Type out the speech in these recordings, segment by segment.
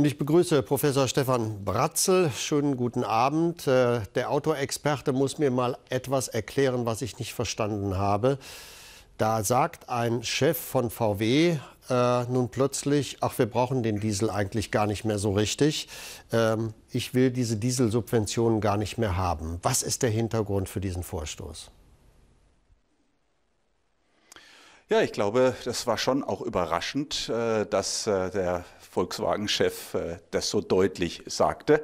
Und ich begrüße Professor Stefan Bratzel. Schönen guten Abend. Äh, der Autorexperte muss mir mal etwas erklären, was ich nicht verstanden habe. Da sagt ein Chef von VW äh, nun plötzlich, ach, wir brauchen den Diesel eigentlich gar nicht mehr so richtig. Ähm, ich will diese Dieselsubventionen gar nicht mehr haben. Was ist der Hintergrund für diesen Vorstoß? Ja, ich glaube, das war schon auch überraschend, äh, dass äh, der Volkswagen-Chef äh, das so deutlich sagte.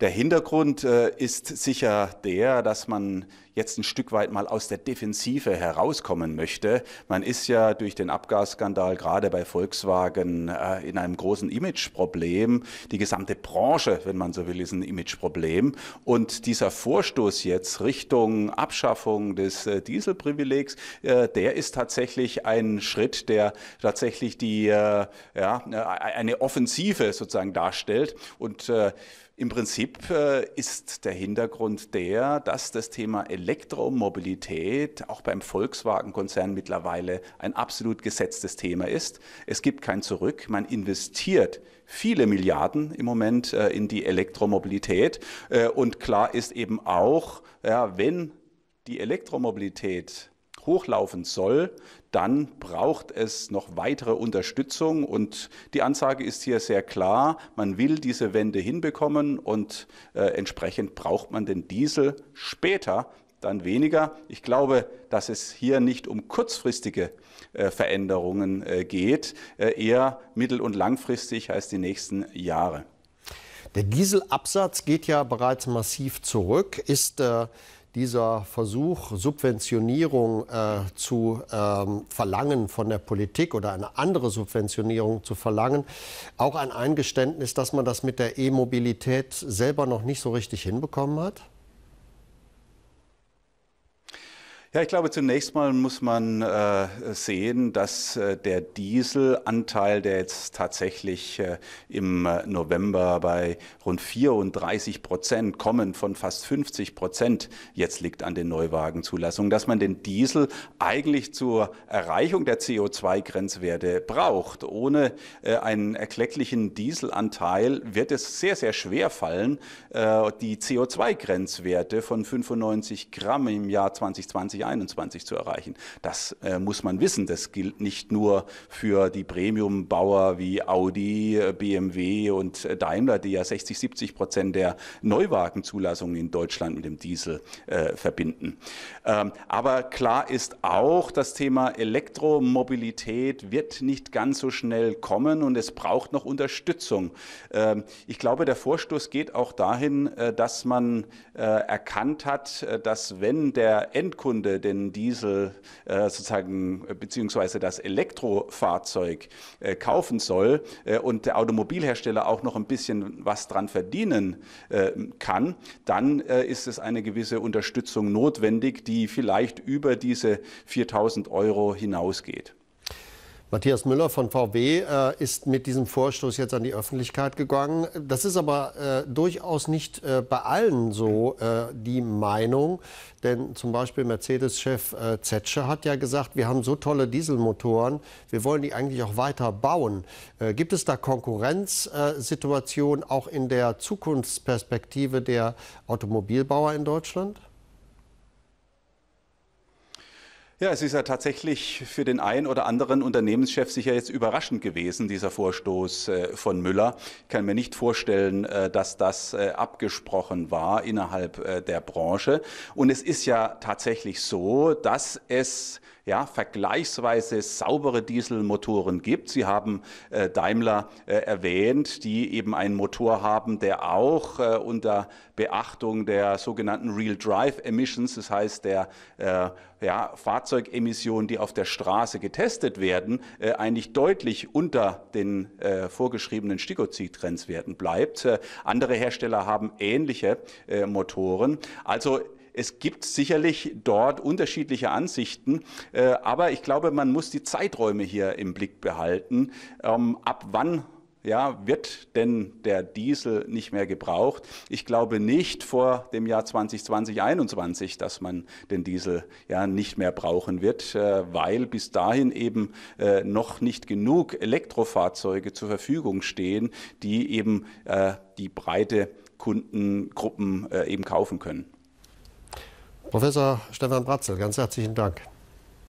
Der Hintergrund äh, ist sicher der, dass man jetzt ein Stück weit mal aus der Defensive herauskommen möchte. Man ist ja durch den Abgasskandal gerade bei Volkswagen äh, in einem großen Imageproblem. Die gesamte Branche, wenn man so will, ist ein Imageproblem. Und dieser Vorstoß jetzt Richtung Abschaffung des äh, Dieselprivilegs, äh, der ist tatsächlich ein Schritt, der tatsächlich die, äh, ja, eine Offensive sozusagen darstellt. Und im Prinzip äh, ist der Hintergrund der, dass das Thema Elektromobilität auch beim Volkswagen-Konzern mittlerweile ein absolut gesetztes Thema ist. Es gibt kein Zurück. Man investiert viele Milliarden im Moment äh, in die Elektromobilität. Äh, und klar ist eben auch, ja, wenn die Elektromobilität hochlaufen soll, dann braucht es noch weitere Unterstützung. Und die Ansage ist hier sehr klar, man will diese Wende hinbekommen und äh, entsprechend braucht man den Diesel später, dann weniger. Ich glaube, dass es hier nicht um kurzfristige äh, Veränderungen äh, geht, äh, eher mittel- und langfristig heißt die nächsten Jahre. Der Dieselabsatz geht ja bereits massiv zurück. Ist äh, dieser Versuch, Subventionierung äh, zu ähm, verlangen von der Politik oder eine andere Subventionierung zu verlangen, auch ein Eingeständnis, dass man das mit der E-Mobilität selber noch nicht so richtig hinbekommen hat? Ja, ich glaube, zunächst mal muss man äh, sehen, dass äh, der Dieselanteil, der jetzt tatsächlich äh, im äh, November bei rund 34 Prozent kommen von fast 50 Prozent jetzt liegt an den Neuwagenzulassungen, dass man den Diesel eigentlich zur Erreichung der CO2-Grenzwerte braucht. Ohne äh, einen erklecklichen Dieselanteil wird es sehr, sehr schwer fallen, äh, die CO2-Grenzwerte von 95 Gramm im Jahr 2020 2021 zu erreichen. Das äh, muss man wissen. Das gilt nicht nur für die Premium-Bauer wie Audi, äh, BMW und äh, Daimler, die ja 60, 70 Prozent der Neuwagenzulassungen in Deutschland mit dem Diesel äh, verbinden. Ähm, aber klar ist auch, das Thema Elektromobilität wird nicht ganz so schnell kommen und es braucht noch Unterstützung. Ähm, ich glaube, der Vorstoß geht auch dahin, äh, dass man äh, erkannt hat, dass wenn der Endkunde den Diesel äh, sozusagen beziehungsweise das Elektrofahrzeug äh, kaufen soll äh, und der Automobilhersteller auch noch ein bisschen was dran verdienen ähm, kann, dann ist es eine gewisse Unterstützung notwendig, die vielleicht über diese 4000 Euro hinausgeht. Matthias Müller von VW äh, ist mit diesem Vorstoß jetzt an die Öffentlichkeit gegangen. Das ist aber äh, durchaus nicht äh, bei allen so äh, die Meinung. Denn zum Beispiel Mercedes-Chef äh, Zetsche hat ja gesagt, wir haben so tolle Dieselmotoren, wir wollen die eigentlich auch weiter bauen. Äh, gibt es da Konkurrenzsituationen äh, auch in der Zukunftsperspektive der Automobilbauer in Deutschland? Ja, es ist ja tatsächlich für den einen oder anderen Unternehmenschef sicher jetzt überraschend gewesen, dieser Vorstoß äh, von Müller. Ich kann mir nicht vorstellen, äh, dass das äh, abgesprochen war innerhalb der Branche. Und es ist ja tatsächlich so, dass es ja, vergleichsweise saubere Dieselmotoren gibt. Sie haben äh, Daimler äh, erwähnt, die eben einen Motor haben, der auch äh, unter Beachtung der sogenannten Real Drive Emissions, das heißt der ja, Fahrzeug Fahrzeugemissionen, die auf der Straße getestet werden, äh, eigentlich deutlich unter den äh, vorgeschriebenen Stickozid-Grenzwerten bleibt. Äh, andere Hersteller haben ähnliche äh, Motoren. Also es gibt sicherlich dort unterschiedliche Ansichten, äh, aber ich glaube, man muss die Zeiträume hier im Blick behalten. Ähm, ab wann ja, wird denn der Diesel nicht mehr gebraucht? Ich glaube nicht vor dem Jahr 2020, 2021, dass man den Diesel ja nicht mehr brauchen wird, äh, weil bis dahin eben äh, noch nicht genug Elektrofahrzeuge zur Verfügung stehen, die eben äh, die breite Kundengruppen äh, eben kaufen können. Professor Stefan Bratzel, ganz herzlichen Dank.